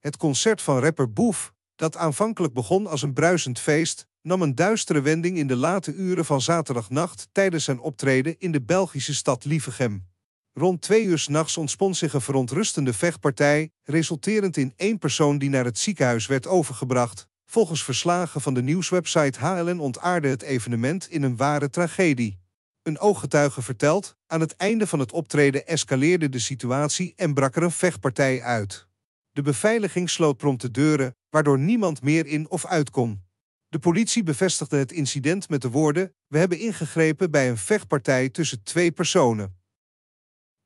Het concert van rapper Boef, dat aanvankelijk begon als een bruisend feest, nam een duistere wending in de late uren van zaterdagnacht tijdens zijn optreden in de Belgische stad Lievegem. Rond twee uur s'nachts ontspon zich een verontrustende vechtpartij, resulterend in één persoon die naar het ziekenhuis werd overgebracht. Volgens verslagen van de nieuwswebsite HLN ontaarde het evenement in een ware tragedie. Een ooggetuige vertelt, aan het einde van het optreden escaleerde de situatie en brak er een vechtpartij uit. De beveiliging sloot prompt de deuren, waardoor niemand meer in of uit kon. De politie bevestigde het incident met de woorden: We hebben ingegrepen bij een vechtpartij tussen twee personen.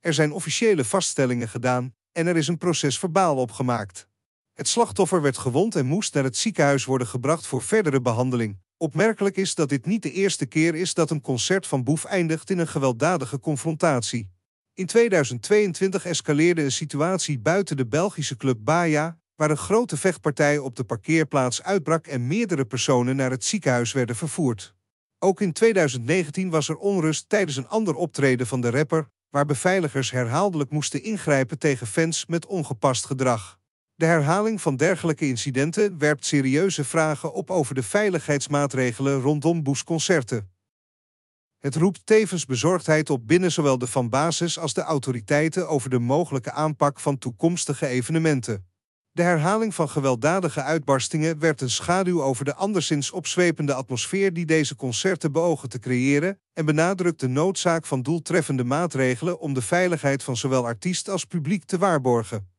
Er zijn officiële vaststellingen gedaan en er is een proces verbaal opgemaakt. Het slachtoffer werd gewond en moest naar het ziekenhuis worden gebracht voor verdere behandeling. Opmerkelijk is dat dit niet de eerste keer is dat een concert van Boef eindigt in een gewelddadige confrontatie. In 2022 escaleerde een situatie buiten de Belgische club Baja, waar een grote vechtpartij op de parkeerplaats uitbrak en meerdere personen naar het ziekenhuis werden vervoerd. Ook in 2019 was er onrust tijdens een ander optreden van de rapper, waar beveiligers herhaaldelijk moesten ingrijpen tegen fans met ongepast gedrag. De herhaling van dergelijke incidenten werpt serieuze vragen op over de veiligheidsmaatregelen rondom boesconcerten. Het roept tevens bezorgdheid op binnen zowel de van basis als de autoriteiten over de mogelijke aanpak van toekomstige evenementen. De herhaling van gewelddadige uitbarstingen werpt een schaduw over de anderszins opzwepende atmosfeer die deze concerten beogen te creëren en benadrukt de noodzaak van doeltreffende maatregelen om de veiligheid van zowel artiest als publiek te waarborgen.